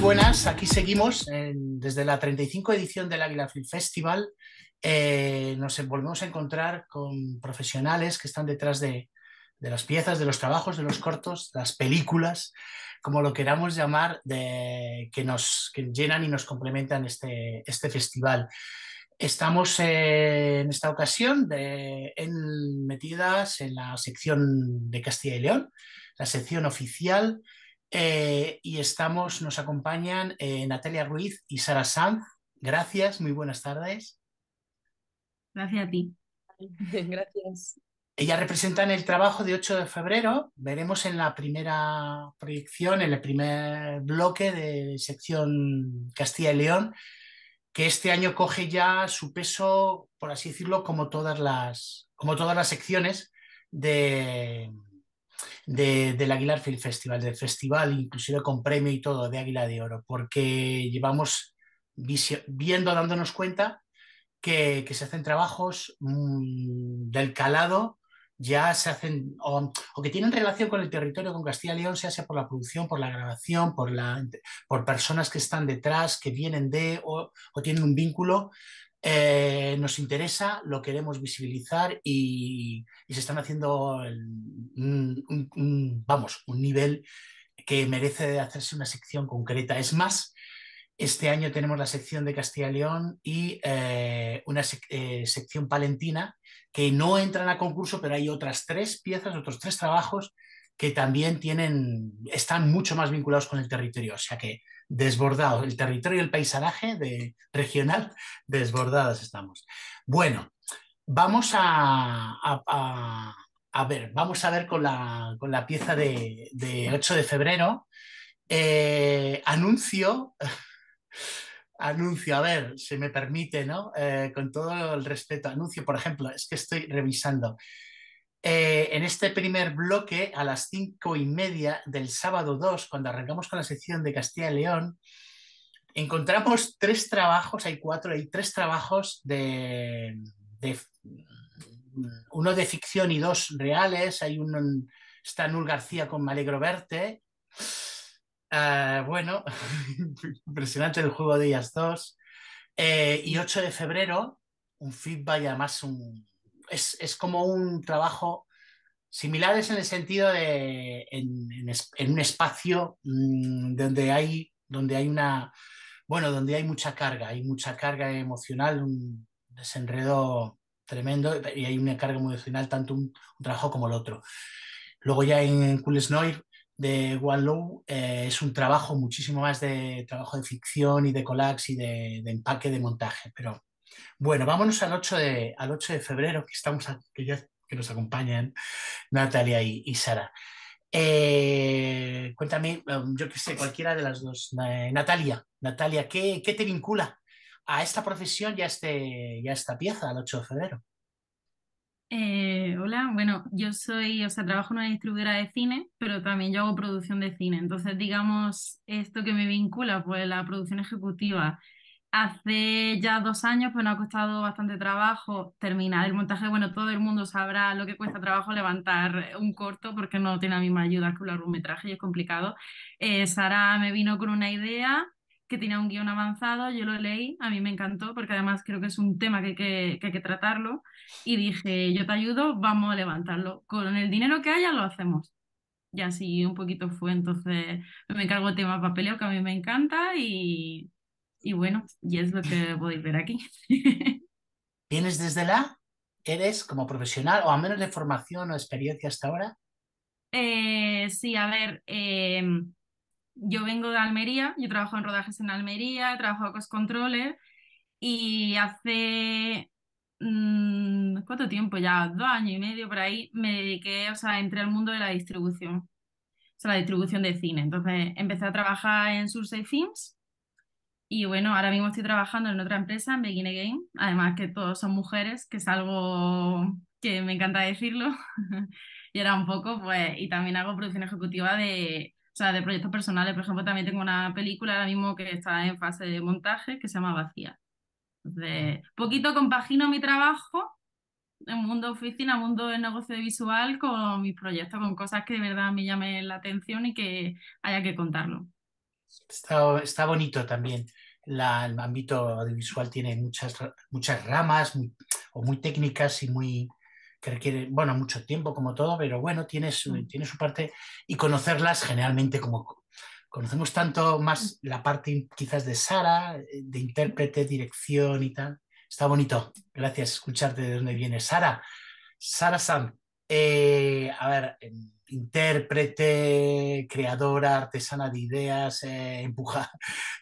buenas. Aquí seguimos desde la 35 edición del Águila Film Festival. Eh, nos volvemos a encontrar con profesionales que están detrás de, las piezas, de los trabajos, de los cortos, las películas, como lo queramos llamar, que nos llenan y nos complementan este, este festival. Estamos eh, en esta ocasión en, metidas en la sección de Castilla y León, la sección oficial eh, y estamos, nos acompañan eh, Natalia Ruiz y Sara Sanz. Gracias, muy buenas tardes. Gracias a ti. Gracias. Ellas representan el trabajo de 8 de febrero. Veremos en la primera proyección, en el primer bloque de sección Castilla y León, que este año coge ya su peso, por así decirlo, como todas las, como todas las secciones de, del Aguilar Film Festival, del festival inclusive con premio y todo de Águila de Oro, porque llevamos viendo, dándonos cuenta que, se hacen trabajos mm, del calado, ya se hacen o, que tienen relación con el territorio, con Castilla y León, sea sea por la producción, por la grabación, por, la, por personas que están detrás, que vienen de o, o tienen un vínculo eh, nos interesa, lo queremos visibilizar y, se están haciendo, un, vamos, un nivel que merece hacerse una sección concreta. Es más, este año tenemos la sección de Castilla y León y eh, una eh, sección palentina que no entran a concurso, pero hay otras tres piezas, otros tres trabajos que también tienen, están mucho más vinculados con el territorio. O sea que desbordados, el territorio y el paisaje de, regional, desbordadas estamos. Bueno, vamos a, a, ver, vamos a ver con la, pieza de, de, 8 de febrero. Eh, anuncio, anuncio, a ver, se me permite, ¿no? Eh, con todo el respeto, anuncio, por ejemplo, es que estoy revisando. Eh, en este primer bloque, a las cinco y media del sábado 2, cuando arrancamos con la sección de Castilla y León, encontramos tres trabajos, hay cuatro, hay tres trabajos de, uno de ficción y dos reales, hay uno, está Nul García con Malegro Verte, eh, bueno, impresionante el juego de ellas dos, eh, y 8 de febrero, un feedback además un es, como un trabajo similar en el sentido de en, un espacio mm, donde hay donde hay una bueno donde hay mucha carga hay mucha carga emocional un desenredo tremendo y hay una carga emocional tanto un, trabajo como el otro luego ya en Kulesnoir de One Low eh, es un trabajo muchísimo más de trabajo de ficción y de collage y de, de empaque de montaje pero bueno, vámonos al 8 de, al de febrero, que, estamos que, nos acompañan Natalia y, Sara. Eh, cuéntame, um, yo que sé, cualquiera de las dos. Eh, Natalia, Natalia, ¿qué, qué te vincula a esta profesión y a, este, esta pieza, al 8 de febrero? Eh, hola, bueno, yo soy, o sea, trabajo en una distribuidora de cine, pero también yo hago producción de cine. Entonces, digamos, esto que me vincula, pues la producción ejecutiva, Hace ya dos años, pues nos ha costado bastante trabajo terminar el montaje. Bueno, todo el mundo sabrá lo que cuesta trabajo levantar un corto porque no tiene la misma ayuda que un largometraje y es complicado. Eh, Sara me vino con una idea que tenía un guión avanzado, yo lo leí, a mí me encantó porque además creo que es un tema que, hay que tratarlo y dije, yo te ayudo, vamos a levantarlo. Con el dinero que haya lo hacemos y así un poquito fue. Entonces me encargo tema papeleo que a mí me encanta y, y bueno, y es lo que podéis ver aquí. ¿Vienes desde la? ¿Eres como profesional o a menos de formación o experiencia hasta ahora? Eh, sí, a ver, em, yo vengo de Almería, yo trabajo en rodajes en Almería, trabajo con controller y hace mm, cuánto tiempo ya, dos años y medio por ahí, me dediqué, o sea, entré al mundo de la distribución, o sea, la distribución de cine. Entonces empecé a trabajar en Sursafe Films y bueno, ahora mismo estoy trabajando en otra empresa, en Begin Again, además que todos son mujeres, que es algo que me encanta decirlo. y era un poco, pues, y también hago producción ejecutiva de, o sea, de proyectos personales. Por ejemplo, también tengo una película ahora mismo que está en fase de montaje que se llama Vacía. Entonces, poquito compagino mi trabajo en mundo oficina, mundo de negocio visual, con mis proyectos, con cosas que de verdad me llamen la atención y que haya que contarlo. Está, está bonito también. La, el ámbito audiovisual tiene muchas, muchas ramas muy, o muy técnicas y muy que requiere, bueno, mucho tiempo como todo, pero bueno, tiene su, mm. tiene su parte y conocerlas generalmente como conocemos tanto más mm. la parte quizás de Sara, eh, de intérprete, dirección y tal. Está bonito. Gracias escucharte de dónde viene Sara. Sara Sam, eh, a ver, em, intérprete, creadora, artesana de ideas, eh, empuja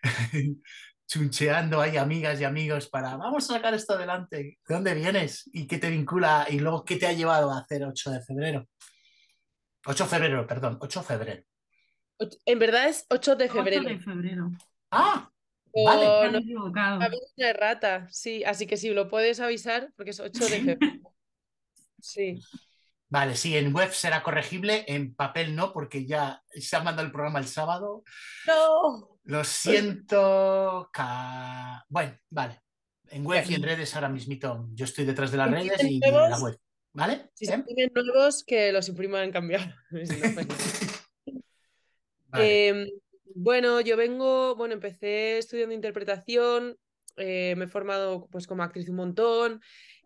chuncheando hay amigas y amigos para, vamos a sacar esto adelante, ¿de dónde vienes? ¿Y qué te vincula? ¿Y luego qué te ha llevado a hacer 8 de febrero? 8 de febrero, perdón, 8 de febrero. En verdad es 8 de febrero. 8 de febrero. Ah, vale. No, equivocado. Había una errata, sí, así que si lo puedes avisar, porque es 8 de febrero. Sí. Vale, sí, en web será corregible, en papel no, porque ya se ha mandado el programa el sábado. No. Lo siento. Bueno, vale. En web y en redes ahora mismito. Yo estoy detrás de las redes y en la web. ¿Vale? Si tienen ¿Eh? nuevos, que los impriman en pues vale. Em, bueno, yo vengo, bueno, empecé estudiando interpretación, eh, me he formado pues como actriz un montón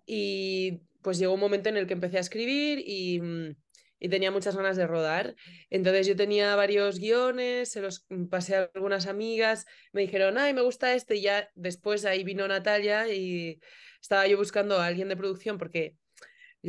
y pues llegó un momento en el que empecé a escribir mm, y, tenía muchas ganas de rodar. Entonces yo tenía varios guiones, se los mm, pasé a algunas amigas, me dijeron, ay, me gusta este, y ya después ahí vino Natalia y estaba yo buscando a alguien de producción porque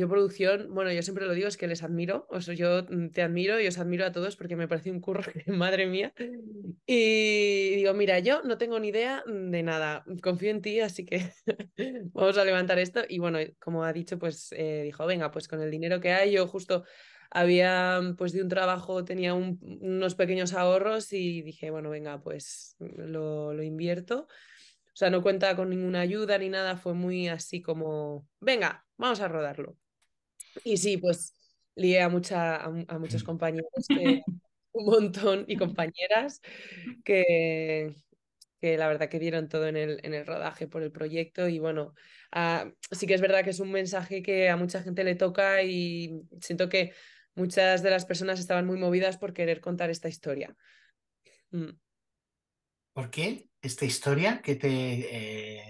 yo producción, bueno, yo siempre lo digo, es que les admiro, o yo mm, te admiro y os admiro a todos porque me parece un curro, madre mía. Mm. Y digo, mira, yo no tengo ni idea de nada, confío en ti, así que vamos a levantar esto. Y bueno, como ha dicho, pues eh, dijo, venga, pues con el dinero que hay, yo justo había, mm, pues de un trabajo tenía unos pequeños ahorros y dije, bueno, venga, pues lo invierto. O sea, no cuenta con ninguna ayuda ni nada, fue muy así como, venga, vamos a rodarlo. Y sí, pues lié a, mucha, a, muchos compañeros, eh, un montón, y compañeras que, que la verdad que dieron todo en el, en el rodaje por el proyecto y bueno, ah, sí que es verdad que es un mensaje que a mucha gente le toca y siento que muchas de las personas estaban muy movidas por querer contar esta historia. Mm. ¿Por qué esta historia que te eh,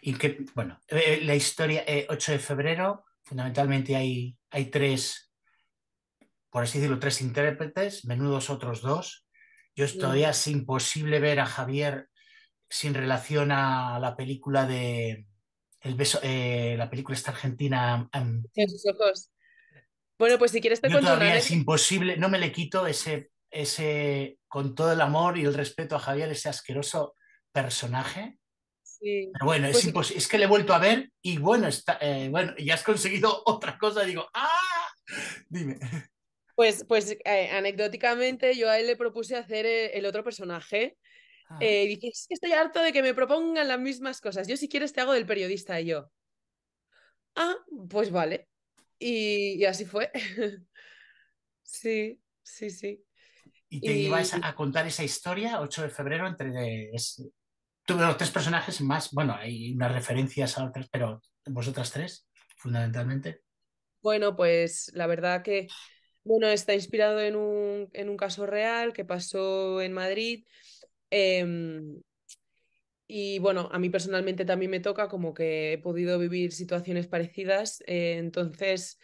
y que, bueno, eh, eh, la historia, 8 eh, de febrero, fundamentalmente hay, hay tres, por así decirlo, tres intérpretes, menudos otros dos. Yo todavía es imposible ver a Javier sin relación a la película de el beso, la película esta argentina. Em, en sus ojos. Bueno, pues si quieres te todavía Es imposible, no me le quito ese, ese, con todo el amor y el respeto a Javier, ese asqueroso personaje bueno, es, pues es, que le he vuelto a ver y bueno, está, eh, bueno, ya has conseguido otra cosa. Digo, ¡ah! Dime. Pues, pues eh, anecdóticamente yo a él le propuse hacer eh, el, otro personaje. Ah. y dije, es que estoy harto de que me propongan las mismas cosas. Yo si quieres te hago del periodista y yo. Ah, pues vale. Y, así fue. sí, sí, sí. ¿Y te ibas a contar esa historia 8 de febrero entre de los tres personajes más, bueno, hay unas referencias a otras, pero vosotras tres, fundamentalmente. Bueno, pues la verdad que, bueno, está inspirado en un, en un caso real que pasó en Madrid. Em, y bueno, a mí personalmente también me toca como que he podido vivir situaciones parecidas. Eh, entonces,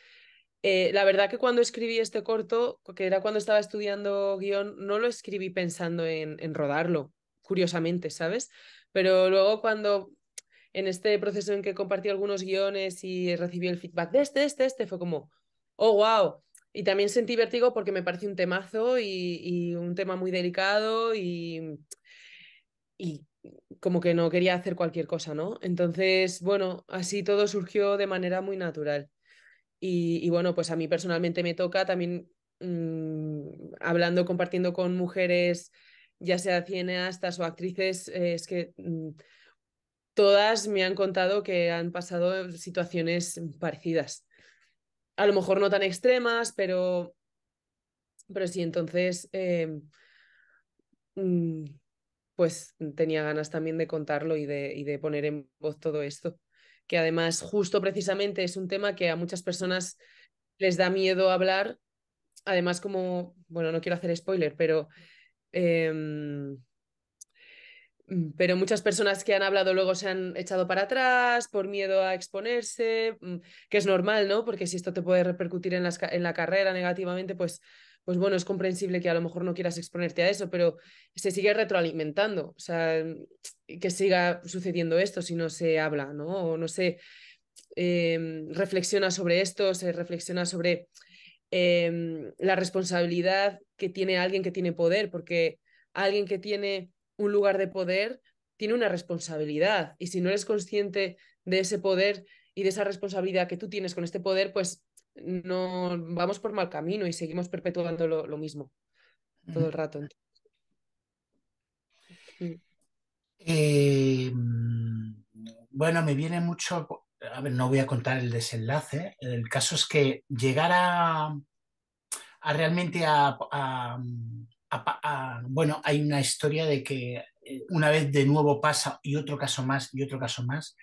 eh, la verdad que cuando escribí este corto, que era cuando estaba estudiando guión, no lo escribí pensando en, en rodarlo curiosamente, ¿sabes? Pero luego cuando en este proceso en que compartí algunos guiones y recibí el feedback de este, este, este, fue como, oh, wow. Y también sentí vértigo porque me pareció un temazo y, un tema muy delicado y, como que no quería hacer cualquier cosa, ¿no? Entonces, bueno, así todo surgió de manera muy natural. Y, bueno, pues a mí personalmente me toca también mm, hablando, compartiendo con mujeres ya sea cineastas o actrices, eh, es que mm, todas me han contado que han pasado situaciones parecidas. A lo mejor no tan extremas, pero, pero sí, entonces, em, mm, pues tenía ganas también de contarlo y de, y de poner en voz todo esto, que además justo precisamente es un tema que a muchas personas les da miedo hablar. Además, como, bueno, no quiero hacer spoiler, pero Em, mm, pero muchas personas que han hablado luego se han echado para atrás por miedo a exponerse, mm, que es normal, ¿no? Porque si esto te puede repercutir en la, en la carrera negativamente, pues, pues bueno, es comprensible que a lo mejor no quieras exponerte a eso, pero se sigue retroalimentando, o sea, mm, que siga sucediendo esto si no se habla, ¿no? O no se em, reflexiona sobre esto, se reflexiona sobre Em, la responsabilidad que tiene alguien que tiene poder, porque alguien que tiene un lugar de poder tiene una responsabilidad y si no eres consciente de ese poder y de esa responsabilidad que tú tienes con este poder, pues no vamos por mal camino y seguimos perpetuando lo, mismo todo el rato. Em, bueno, me viene mucho a ver, no voy a contar el desenlace, el caso es que llegar a, a realmente a, bueno, hay una historia de que eh, una vez de nuevo pasa y otro caso más y otro caso más,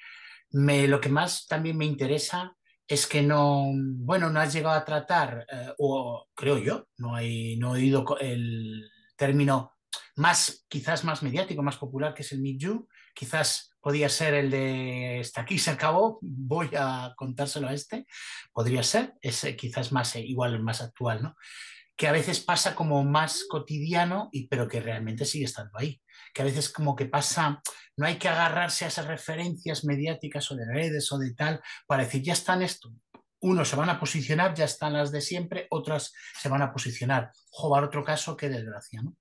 me, lo que más también me interesa es que no, bueno, no has llegado a tratar, eh, o creo yo, no, hay, no he oído el término más, quizás más mediático, más popular, que es el Me You, quizás podía ser el de Está aquí se acabó, voy a contárselo a este, podría ser, es eh, quizás más eh, igual, más actual, ¿no? Que a veces pasa como más cotidiano, y, pero que realmente sigue estando ahí. Que a veces como que pasa, no hay que agarrarse a esas referencias mediáticas o de redes o de tal para decir, ya están esto. Unos se van a posicionar, ya están las de siempre, otras se van a posicionar. Jobar otro caso, qué desgracia, ¿no?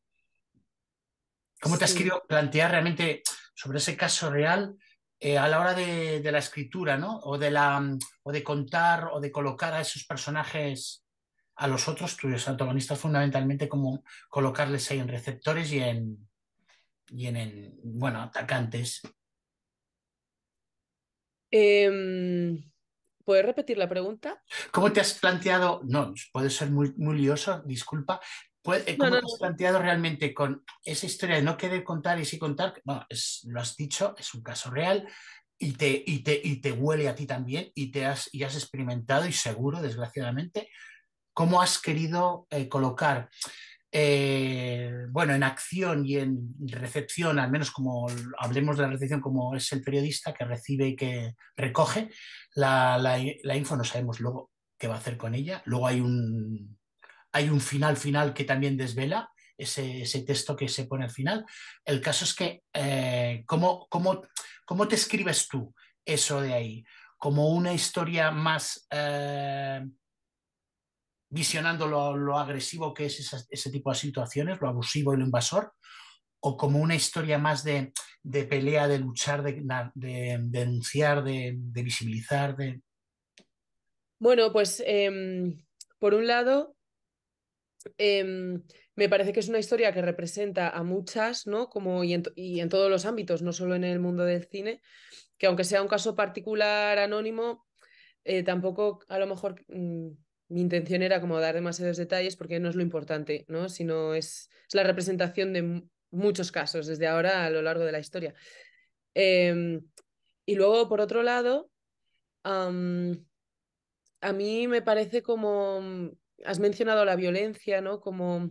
¿Cómo te has querido plantear realmente sobre ese caso real eh, a la hora de, la escritura, ¿no? O de, la, o de contar o de colocar a esos personajes, a los otros tuyos antagonistas, fundamentalmente, como colocarles ahí en receptores y en, y en, bueno, atacantes. Em, ¿Puedes repetir la pregunta? ¿Cómo te has planteado? No, puede ser muy, muy lioso, disculpa, eh, ¿Cómo has planteado realmente con esa historia de no querer contar y sí contar? Bueno, lo has dicho, es un caso real y te, te, te huele a ti también y te has, y has experimentado y seguro, desgraciadamente, cómo has querido eh, colocar, eh, bueno, en acción y en recepción, al menos como hablemos de la recepción, como es el periodista que recibe y que recoge la, la info, no sabemos luego qué va a hacer con ella. Luego hay un hay un final final que también desvela ese, texto que se pone al final. El caso es que, eh, ¿cómo, cómo, te escribes tú eso de ahí? ¿Como una historia más eh, visionando lo, agresivo que es ese tipo de situaciones, lo abusivo y lo invasor? ¿O como una historia más de, pelea, de luchar, de, denunciar, de, visibilizar? Bueno, pues em, por un lado, Em, me parece que es una historia que representa a muchas, ¿no? Como y en, todos los ámbitos, no solo en el mundo del cine, que aunque sea un caso particular, anónimo, eh, tampoco a lo mejor mm, mi intención era como dar demasiados detalles porque no es lo importante, ¿no? Sino es, la representación de muchos casos desde ahora a lo largo de la historia. Em, y luego, por otro lado, a mí me parece como has mencionado la violencia, ¿no? Como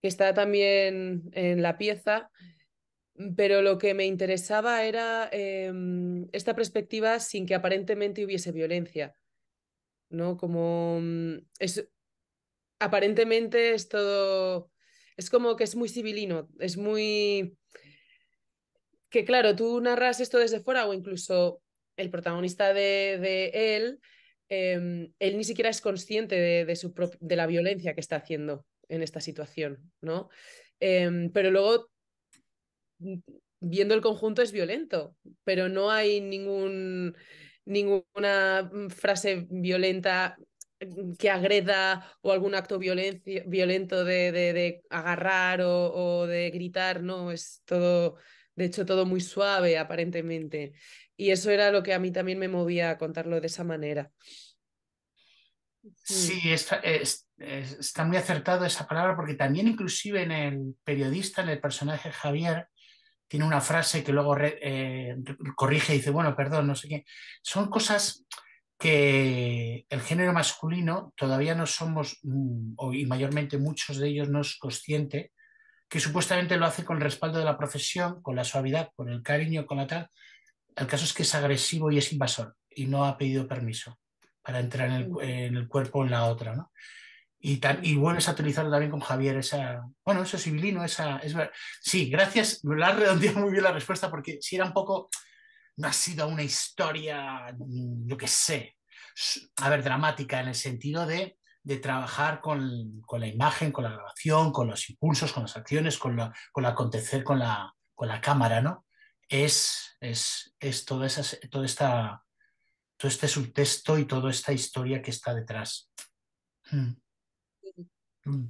que está también en la pieza, pero lo que me interesaba era em, esta perspectiva sin que aparentemente hubiese violencia, ¿no? Como mm, es, aparentemente es todo, es como que es muy civilino, es muy... Que claro, tú narras esto desde fuera o incluso el protagonista de, de él Em, él ni siquiera es consciente de, la violencia que está haciendo en esta situación, ¿no? Em, pero luego, viendo el conjunto, es violento, pero no hay ninguna mm, frase violenta mm, que agreda o algún acto violento de, agarrar o, o, de gritar, no, es todo, de hecho, todo muy suave aparentemente. Y eso era lo que a mí también me movía a contarlo de esa manera. Hmm. Sí, está, muy acertado esa palabra porque también inclusive en el periodista, en el personaje Javier, tiene una frase que luego eh, corrige y dice, bueno, perdón, no sé qué. Son cosas que el género masculino todavía no somos, mm, y mayormente muchos de ellos no es consciente, que supuestamente lo hace con el respaldo de la profesión, con la suavidad, con el cariño, con la tal, el caso es que es agresivo y es invasor y no ha pedido permiso para entrar en el, mm. cuerpo o en la otra. ¿no? Y, bueno, y, vuelves a también con Javier, esa, bueno, eso civilino, esa, sí, gracias, me la has redondeado muy bien la respuesta porque si era un poco, no ha sido una historia, mm, yo qué sé, a ver, dramática en el sentido de, trabajar con, la imagen, con la grabación, con los impulsos, con las acciones, con, la, el acontecer, con con la cámara, ¿no? es, es, esa, toda esta, todo este subtexto y toda esta historia que está detrás. Hmm. Hmm.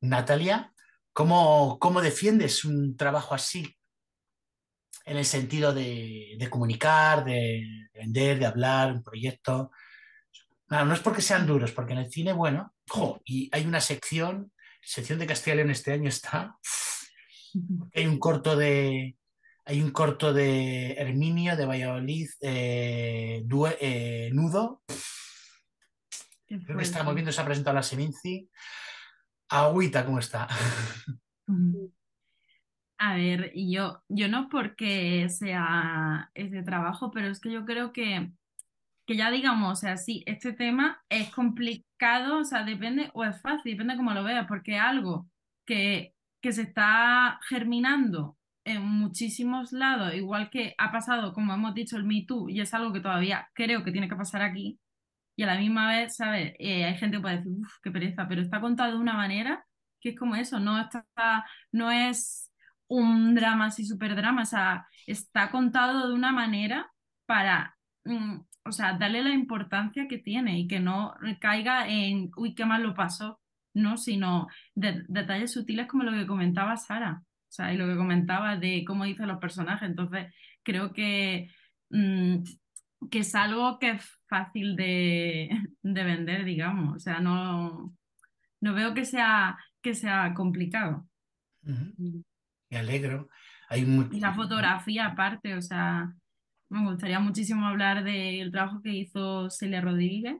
Natalia, ¿cómo, ¿cómo, defiendes un trabajo así? En el sentido de, comunicar, de, vender, de hablar, un proyecto. No, es porque sean duros, porque en el cine, bueno, y hay una sección, sección de Castilla y León este año está hay un corto de. Hay un corto de Herminio de Valladolid, eh, eh, Nudo. Creo que estamos viendo, se ha presentado la Seminci. Agüita, ¿cómo está? A ver, yo, yo no porque sea ese trabajo, pero es que yo creo que, ya digamos, o sea, sí, este tema es complicado, o sea, depende, o es fácil, depende cómo lo veas, porque algo que que se está germinando en muchísimos lados, igual que ha pasado, como hemos dicho, el Me Too, y es algo que todavía creo que tiene que pasar aquí, y a la misma vez, ¿sabes? Eh, hay gente que puede decir, uff, qué pereza, pero está contado de una manera que es como eso, no, está, no es un drama así súper drama, o sea, está contado de una manera para, mm, o sea, darle la importancia que tiene y que no caiga en, uy, qué mal lo pasó, ¿no? Sino detalles sutiles como lo que comentaba Sara, o sea, y lo que comentaba de cómo dicen los personajes. Entonces, creo que, mm, que es algo que es fácil de, de vender, digamos. O sea, no, no veo que sea, que sea complicado. Mm. Me alegro. Hay Y la fotografía aparte, o sea, me gustaría muchísimo hablar del trabajo que hizo Celia Rodríguez,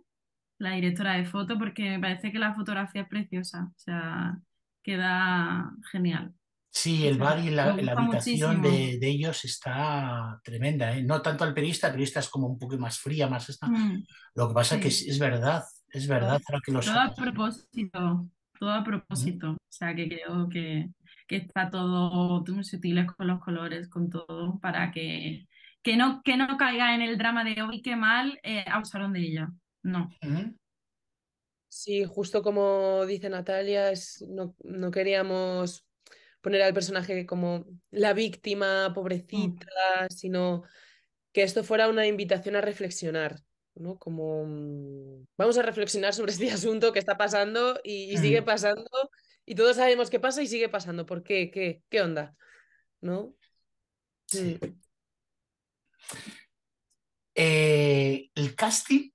la directora de foto, porque me parece que la fotografía es preciosa, o sea, queda genial. Sí, el bar y la, la habitación de, de, ellos está tremenda, ¿eh? no tanto al periodista, el periodista es como un poco más fría, más esta. Mm, lo que pasa es que es, verdad, es verdad. Todo, que los... todo a propósito, todo a propósito, o sea que creo que, que está todo muy sutiles con los colores, con todo, para que, que, no, que no caiga en el drama de hoy, que mal eh, abusaron de ella. No. Sí, justo como dice Natalia, es, no, queríamos poner al personaje como la víctima, mm. pobrecita, sino que esto fuera una invitación a reflexionar, ¿no? Como mm, vamos a reflexionar sobre este asunto que está pasando y, sigue mm. pasando y todos sabemos qué pasa y sigue pasando. ¿Por qué? ¿Qué, qué onda? ¿No? Sí. Eh, el casting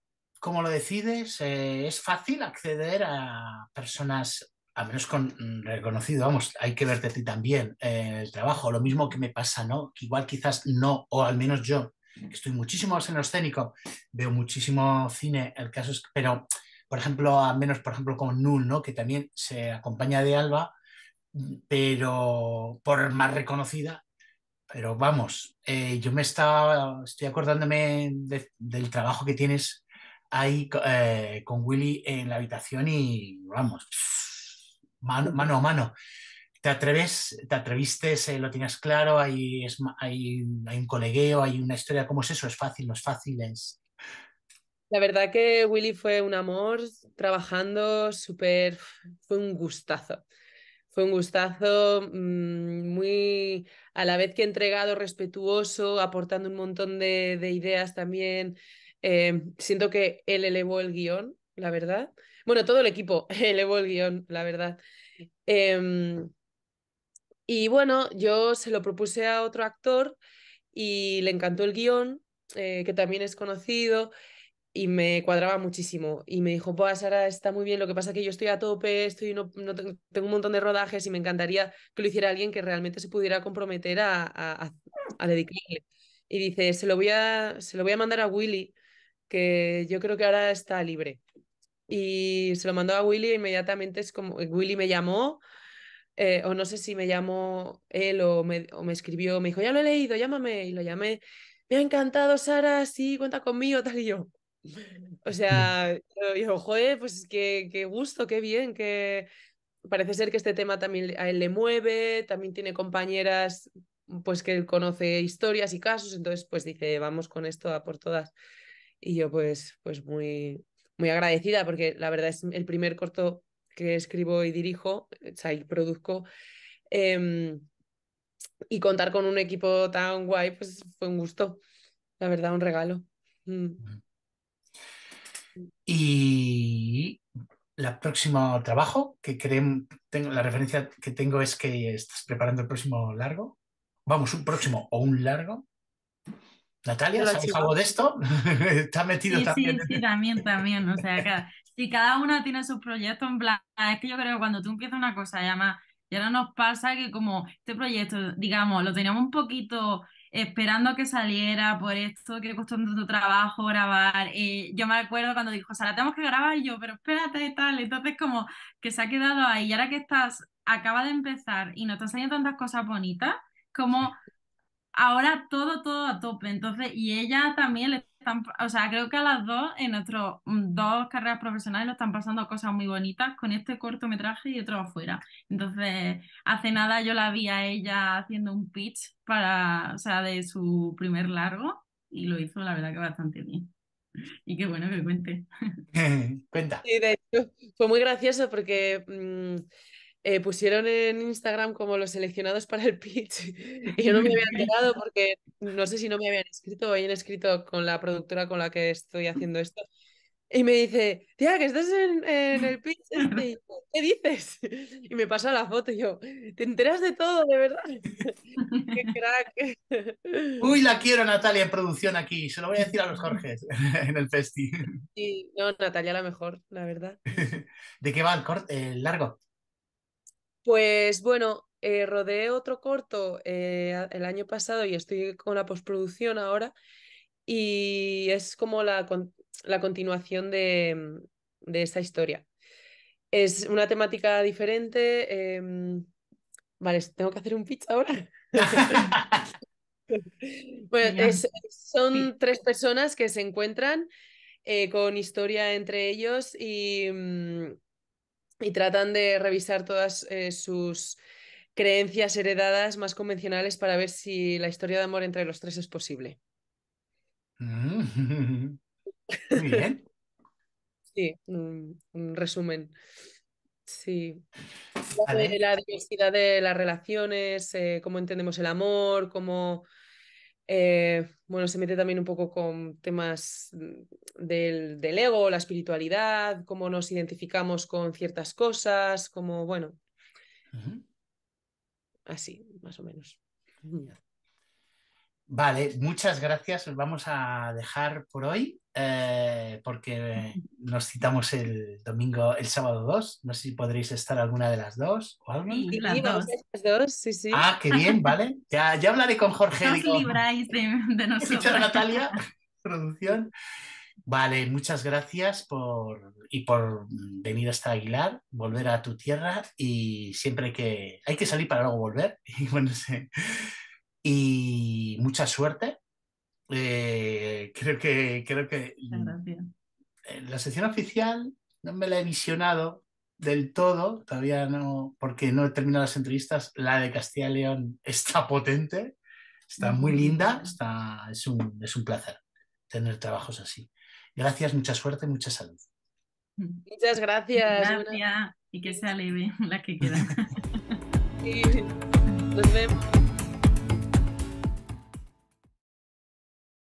como lo decides, eh, es fácil acceder a personas, al menos con mm, reconocido, vamos, hay que verte a ti también eh, en el trabajo, lo mismo que me pasa, ¿no? Igual quizás no, o al menos yo, que estoy muchísimo más en escénico, veo muchísimo cine, el caso es, pero, por ejemplo, al menos, por ejemplo, con Null, ¿no? Que también se acompaña de Alba, pero por más reconocida, pero vamos, eh, yo me estaba, estoy acordándome del trabajo que tienes ahí eh, con Willy en la habitación y vamos, mano, a mano. Te atreves, te atreviste, eh, lo tienes claro, hay, hay, un colegueo, hay una historia, ¿cómo es eso? ¿Es fácil? ¿No es fácil? La verdad que Willy fue un amor, trabajando súper, fue un gustazo. Fue un gustazo mm, muy a la vez que entregado, respetuoso, aportando un montón de ideas también eh, siento que él elevó el guión, la verdad. Bueno, todo el equipo elevó el guión, la verdad. Em, y bueno, yo se lo propuse a otro actor y le encantó el guión, eh, que también es conocido y me cuadraba muchísimo. Y me dijo, pues Sara, está muy bien, lo que pasa es que yo estoy a tope, estoy tengo un montón de rodajes y me encantaría que lo hiciera alguien que realmente se pudiera comprometer a, dedicarle. Y dice, se lo, voy a, se lo voy a mandar a Willy, que yo creo que ahora está libre. Y se lo mandó a Willy e inmediatamente es como, eh, Willy me llamó, eh, o no sé si me llamó él o me, o me escribió, me dijo, ya lo he leído, llámame, y lo llamé, me ha encantado Sara, sí, cuenta conmigo, tal y yo. O sea, yo, joder, pues qué, gusto, qué bien, que parece ser que este tema también a él le mueve, también tiene compañeras pues que él conoce historias y casos, entonces pues dice, vamos con esto a por todas. Y yo pues, pues muy, muy agradecida porque la verdad es el primer corto que escribo y dirijo, o sea, y produzco. Em, y contar con un equipo tan guay, pues fue un gusto, la verdad, un regalo. Mm. Y la próxima trabajo que creen, tengo, la referencia que tengo es que estás preparando el próximo largo. Vamos, un próximo o un largo. Natalia, ¿sabes algo de esto? ¿Estás metido también? Sí, sí, también, también. O sea, si cada una tiene su proyecto en plan, es que yo creo que cuando tú empiezas una cosa, ya más y ahora nos pasa que como este proyecto, digamos, lo teníamos un poquito esperando que saliera por esto, que costó tanto trabajo grabar. Eh, yo me acuerdo cuando dijo, o sea, la tenemos que grabar yo, pero espérate y tal. Entonces, como que se ha quedado ahí. Y ahora que estás, acaba de empezar y nos están saliendo tantas cosas bonitas, como ahora todo, todo a tope. Entonces, y ella también le están, o sea, creo que a las dos, en nuestras mm, dos carreras profesionales, lo están pasando cosas muy bonitas con este cortometraje y otro afuera. Entonces, hace nada yo la vi a ella haciendo un pitch para, o sea, de su primer largo y lo hizo, la verdad, que bastante bien. Y qué bueno que cuente. Cuenta. Sí, de hecho, fue muy gracioso porque mm, eh, pusieron en Instagram como los seleccionados para el pitch y yo no me había enterado porque no sé si no me habían escrito o habían escrito con la productora con la que estoy haciendo esto. Y me dice, tía, que estás en, el pitch. Este". ¿Qué dices? Y me pasa la foto y yo, ¿te enteras de todo, de verdad? ¡Qué crack! Uy, la quiero Natalia en producción aquí. Se lo voy a decir a los Jorges en el Festival. Sí, no, Natalia la mejor, la verdad. ¿De qué va el corte, el largo? Pues bueno, eh, rodé otro corto eh, el año pasado y estoy con la postproducción ahora y es como la, continuación de, de historia. Es una temática diferente. Em, vale, tengo que hacer un pitch ahora. bueno, son tres personas que se encuentran eh, con historia entre ellos y, mm, y tratan de revisar todas eh, sus creencias heredadas más convencionales para ver si la historia de amor entre los tres es posible. Mm. Muy bien. sí, un, resumen. Sí. La, diversidad de las relaciones, eh, cómo entendemos el amor, cómo eh, bueno, se mete también un poco con temas mm, del, ego, la espiritualidad, cómo nos identificamos con ciertas cosas, como, bueno, así, más o menos. Vale, muchas gracias. os Vamos a dejar por hoy eh, porque nos citamos el domingo, el sábado 2. No sé si podréis estar alguna de las dos o algo. Sí, las dos. sí, sí. Ah, qué bien, vale. Ya, ya hablaré con Jorge. digo, libráis de, de Natalia, producción. Vale, muchas gracias por, y por venir hasta Aguilar, volver a tu tierra y siempre que hay que salir para luego volver. Y bueno, y mucha suerte. Eh, creo que, creo que la sección oficial no me la he visionado del todo, todavía no, porque no he terminado las entrevistas. La de Castilla y León está potente, está muy linda, está, es, un, placer tener trabajos así. Gracias, mucha suerte, mucha salud. Muchas gracias. Gracias y que sea leve la que queda. Nos vemos.